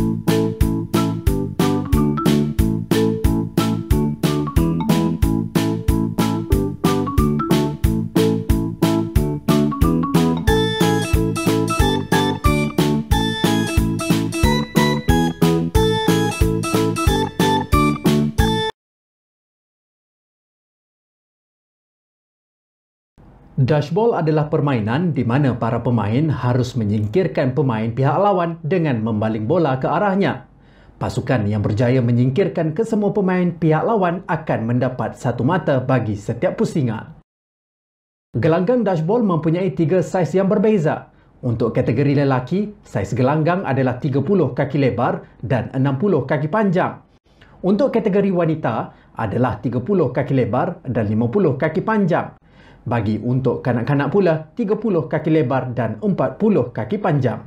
Thank you. Dashball adalah permainan di mana para pemain harus menyingkirkan pemain pihak lawan dengan membaling bola ke arahnya. Pasukan yang berjaya menyingkirkan kesemua pemain pihak lawan akan mendapat satu mata bagi setiap pusingan. Gelanggang dashball mempunyai tiga saiz yang berbeza. Untuk kategori lelaki, saiz gelanggang adalah 30 kaki lebar dan 60 kaki panjang. Untuk kategori wanita adalah 30 kaki lebar dan 50 kaki panjang bagi untuk kanak-kanak pula 30 kaki lebar dan 40 kaki panjang.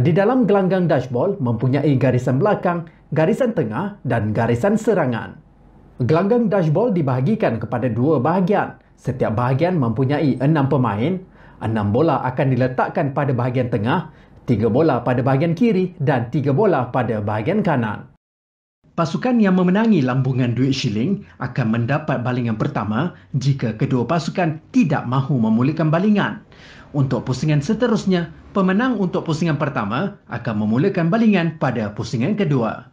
Di dalam gelanggang dashboard mempunyai garisan belakang, garisan tengah dan garisan serangan. Gelanggang dashboard dibahagikan kepada dua bahagian. Setiap bahagian mempunyai enam pemain. Enam bola akan diletakkan pada bahagian tengah, tiga bola pada bahagian kiri dan tiga bola pada bahagian kanan. Pasukan yang memenangi lambungan duit shilling akan mendapat balingan pertama jika kedua pasukan tidak mahu memulakan balingan. Untuk pusingan seterusnya, pemenang untuk pusingan pertama akan memulakan balingan pada pusingan kedua.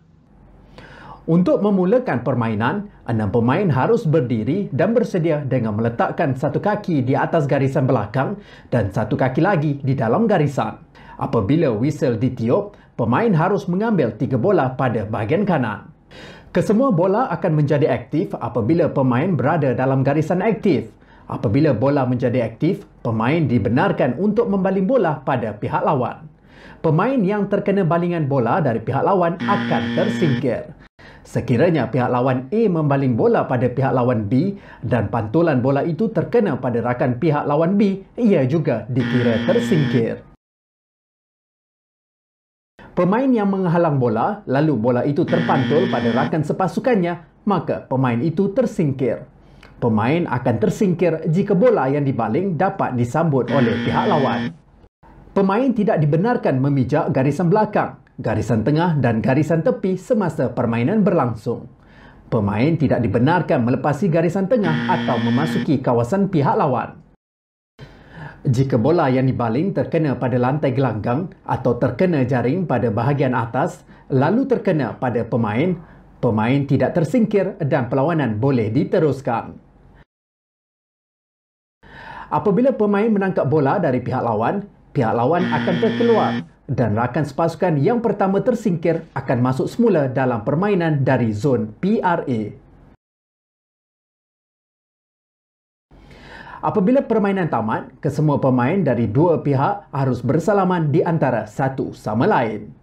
Untuk memulakan permainan, enam pemain harus berdiri dan bersedia dengan meletakkan satu kaki di atas garisan belakang dan satu kaki lagi di dalam garisan. Apabila whistle ditiup, pemain harus mengambil tiga bola pada bahagian kanan. Kesemua bola akan menjadi aktif apabila pemain berada dalam garisan aktif. Apabila bola menjadi aktif, pemain dibenarkan untuk membaling bola pada pihak lawan. Pemain yang terkena balingan bola dari pihak lawan akan tersingkir. Sekiranya pihak lawan A membaling bola pada pihak lawan B dan pantulan bola itu terkena pada rakan pihak lawan B, ia juga dikira tersingkir. Pemain yang menghalang bola lalu bola itu terpantul pada rakan sepasukannya, maka pemain itu tersingkir. Pemain akan tersingkir jika bola yang dibaling dapat disambut oleh pihak lawan. Pemain tidak dibenarkan memijak garisan belakang, garisan tengah dan garisan tepi semasa permainan berlangsung. Pemain tidak dibenarkan melepasi garisan tengah atau memasuki kawasan pihak lawan. Jika bola yang dibaling terkena pada lantai gelanggang atau terkena jaring pada bahagian atas lalu terkena pada pemain, pemain tidak tersingkir dan perlawanan boleh diteruskan. Apabila pemain menangkap bola dari pihak lawan, pihak lawan akan terkeluar dan rakan sepasukan yang pertama tersingkir akan masuk semula dalam permainan dari zon PRA. Apabila permainan tamat, kesemua pemain dari dua pihak harus bersalaman di antara satu sama lain.